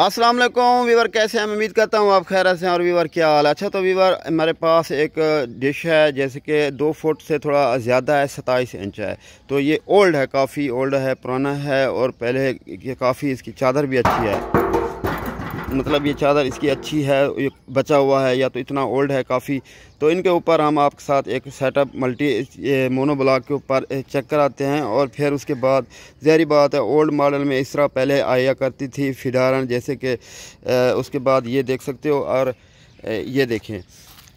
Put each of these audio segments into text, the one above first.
अस्सलाम वालेकुम वीवर कैसे हैं उम्मीद करता हूँ आप खैर से और वीवर क्या हाल है अच्छा तो वीवर हमारे पास एक डिश है जैसे कि दो फुट से थोड़ा ज़्यादा है सताईस इंच है तो ये ओल्ड है काफ़ी ओल्ड है पुराना है और पहले काफ़ी इसकी चादर भी अच्छी है मतलब ये चादर इसकी अच्छी है बचा हुआ है या तो इतना ओल्ड है काफ़ी तो इनके ऊपर हम आपके साथ एक सेटअप मल्टी मोनो ब्लॉक के ऊपर चेक कराते हैं और फिर उसके बाद जहरी बात है ओल्ड मॉडल में इस तरह पहले आया करती थी फिडारन जैसे कि उसके बाद ये देख सकते हो और ये देखें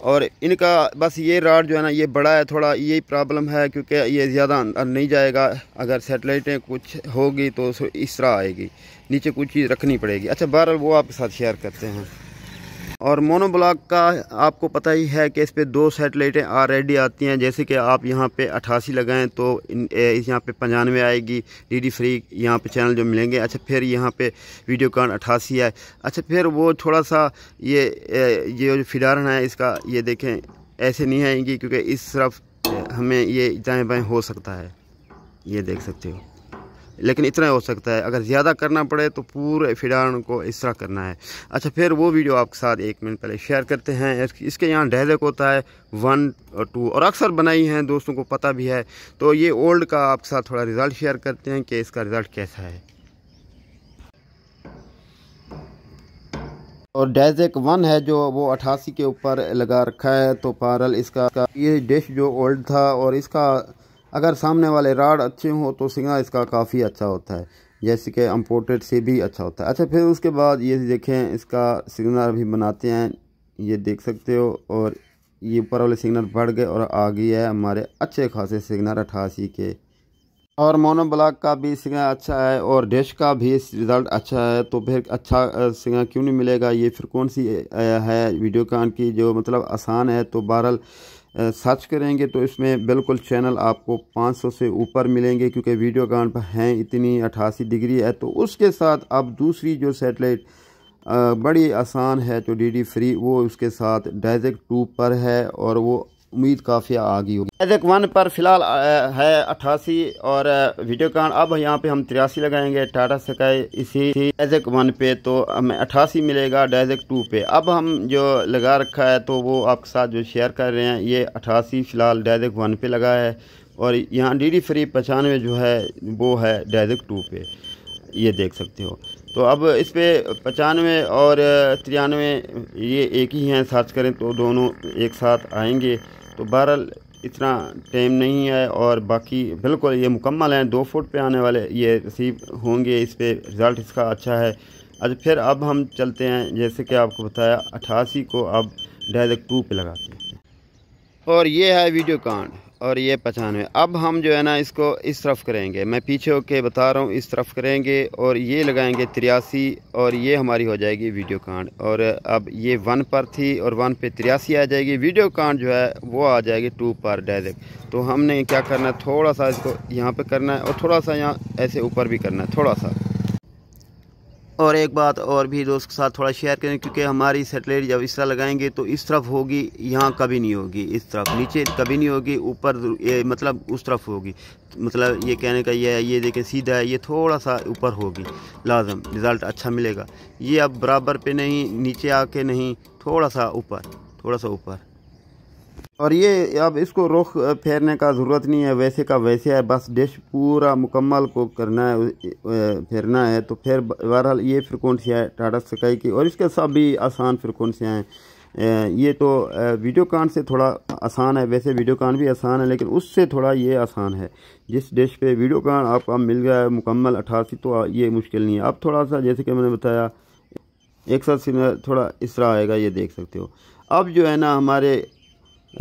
और इनका बस ये राड जो है ना ये बड़ा है थोड़ा यही प्रॉब्लम है क्योंकि ये ज़्यादा अंदर नहीं जाएगा अगर सेटेलाइटें कुछ होगी तो इस तरह आएगी नीचे कुछ चीज़ रखनी पड़ेगी अच्छा बहरहाल वो आपके साथ शेयर करते हैं और मोनोब्लॉक का आपको पता ही है कि इस पर दो सेटेलाइटें ऑलरेडी आती हैं जैसे कि आप यहाँ पे अट्ठासी लगाएं तो इस यहाँ पे पंचानवे आएगी डीडी फ्री यहाँ पे चैनल जो मिलेंगे अच्छा फिर यहाँ पे वीडियो कॉन अट्ठासी है अच्छा फिर वो थोड़ा सा ये ये जो फिडारण है इसका ये देखें ऐसे नहीं आएंगी क्योंकि इस तरफ हमें ये दाएँ बाएँ हो सकता है ये देख सकते हो लेकिन इतना हो सकता है अगर ज़्यादा करना पड़े तो पूरे फिडान को इस तरह करना है अच्छा फिर वो वीडियो आपके साथ एक मिनट पहले शेयर करते हैं इसके यहाँ डहलक होता है वन और टू और अक्सर बनाई हैं दोस्तों को पता भी है तो ये ओल्ड का आपके साथ थोड़ा रिज़ल्ट शेयर करते हैं कि इसका रिज़ल्ट कैसा है और डेजेक वन है जो वो अठासी के ऊपर लगा रखा है तो पारल इसका ये डिश जो ओल्ड था और इसका अगर सामने वाले राड अच्छे हों तो सिंगा इसका काफ़ी अच्छा होता है जैसे कि अम्पोर्टेड से भी अच्छा होता है अच्छा फिर उसके बाद ये देखें इसका सिग्नल भी बनाते हैं ये देख सकते हो और ये ऊपर वाले सिग्नल बढ़ गए और आ गई है हमारे अच्छे खासे सिग्नल अठासी के और मोनो ब्लॉक का भी सिग्नल अच्छा है और डिश का भी रिज़ल्ट अच्छा है तो फिर अच्छा सिग्नल क्यों नहीं मिलेगा ये फिर कौन सी है वीडियो कान की जो मतलब आसान है तो बहरल सर्च करेंगे तो इसमें बिल्कुल चैनल आपको 500 से ऊपर मिलेंगे क्योंकि वीडियो गान पर हैं इतनी अट्ठासी डिग्री है तो उसके साथ अब दूसरी जो सैटेलाइट बड़ी आसान है जो डी डी फ्री वो उसके साथ डायरेक्ट टू पर है और वो उम्मीद काफ़ी आ गई होगी एजक वन पर फिलहाल है अट्ठासी और वीडियो वीडियोकॉन अब यहाँ पे हम तिरासी लगाएंगे टाटा स्काई इसी एजक वन पे तो हमें अट्ठासी मिलेगा डेजक टू पे अब हम जो लगा रखा है तो वो आपके साथ जो शेयर कर रहे हैं ये अट्ठासी फिलहाल डेजक वन पे लगा है और यहाँ डी डी फ्री पचानवे जो है वो है डेजक टू पे ये देख सकते हो तो अब इस पर पचानवे और तिरानवे ये एक ही हैं सर्च करें तो दोनों एक साथ आएंगे तो बहरहाल इतना टाइम नहीं है और बाकी बिल्कुल ये मुकम्मल हैं दो फुट पे आने वाले ये रिसीव होंगे इस पर रिज़ल्ट इसका अच्छा है अच्छा फिर अब हम चलते हैं जैसे कि आपको बताया अट्ठासी को अब डायरेक्ट टू पर लगाते हैं और ये है वीडियो कांड और ये पचानवे अब हम जो है ना इसको इस तरफ करेंगे मैं पीछे होके बता रहा हूँ इस तरफ करेंगे और ये लगाएंगे तिरासी और ये हमारी हो जाएगी वीडियो कांड और अब ये वन पर थी और वन पे तिरासी आ जाएगी वीडियो कांड जो है वो आ जाएगी टू पर डायरेक्ट तो हमने क्या करना है थोड़ा सा इसको यहाँ पर करना है और थोड़ा सा यहाँ ऐसे ऊपर भी करना है थोड़ा सा और एक बात और भी दोस्त के साथ थोड़ा शेयर करें क्योंकि हमारी सेटेलाइट जब इस तरह लगाएंगे तो इस तरफ होगी यहाँ कभी नहीं होगी इस तरफ नीचे कभी नहीं होगी ऊपर ये मतलब उस तरफ होगी मतलब ये कहने का ये है ये देखें सीधा है ये थोड़ा सा ऊपर होगी लाजम रिज़ल्ट अच्छा मिलेगा ये अब बराबर पे नहीं नीचे आके नहीं थोड़ा सा ऊपर थोड़ा सा ऊपर और ये अब इसको रुख फेरने का ज़रूरत नहीं है वैसे का वैसे है बस डिश पूरा मुकम्मल को करना है फेरना है तो फिर बहरहाल ये फ्रिक्वेंसियाँ है टाटा स्काई की और इसके सब भी आसान फ्रिक्वेंसियाँ हैं ये तो वीडियो कॉन से थोड़ा आसान है वैसे वीडियो कॉन भी आसान है लेकिन उससे थोड़ा ये आसान है जिस डिश पे वीडियो कॉन आपका मिल गया है मुकम्मल अठासी तो ये मुश्किल नहीं है अब थोड़ा सा जैसे कि मैंने बताया एक साथ थोड़ा इसरा आएगा ये देख सकते हो अब जो है ना हमारे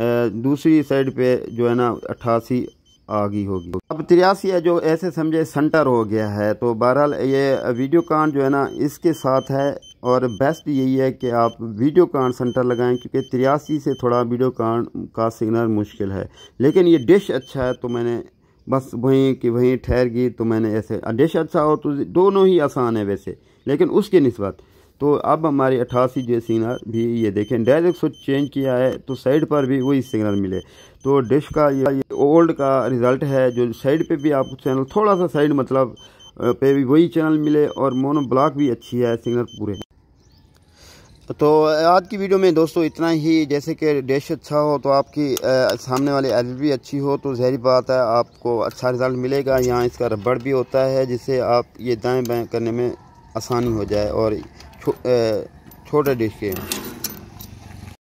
दूसरी साइड पे जो है ना अट्ठासी आ गई होगी अब तिरासी है जो ऐसे समझे सेंटर हो गया है तो बहरहाल ये वीडियो कान जो है ना इसके साथ है और बेस्ट यही है कि आप वीडियो कान सेंटर लगाएं क्योंकि तिरासी से थोड़ा वीडियो कान का सिग्नल मुश्किल है लेकिन ये डिश अच्छा है तो मैंने बस वहीं कि वहीं ठहर गई तो मैंने ऐसे डिश अच्छा हो तो दोनों ही आसान है वैसे लेकिन उसके नस्बत तो अब हमारे अट्ठासी जो सिग्नल भी ये देखें डायरेक्ट स्विच चेंज किया है तो साइड पर भी वही सिग्नल मिले तो डिश का ये ओल्ड का रिज़ल्ट है जो साइड पे भी आपको चैनल थोड़ा सा साइड मतलब पे भी वही चैनल मिले और मोनो ब्लॉक भी अच्छी है सिग्नल पूरे तो आज की वीडियो में दोस्तों इतना ही जैसे कि डिश अच्छा हो तो आपकी आ, सामने वाली एल भी अच्छी हो तो जहरी बात है आपको अच्छा रिज़ल्ट मिलेगा यहाँ इसका रबड़ भी होता है जिससे आप ये दाएँ बाएँ करने में आसानी हो जाए और छो, छोटे डिश के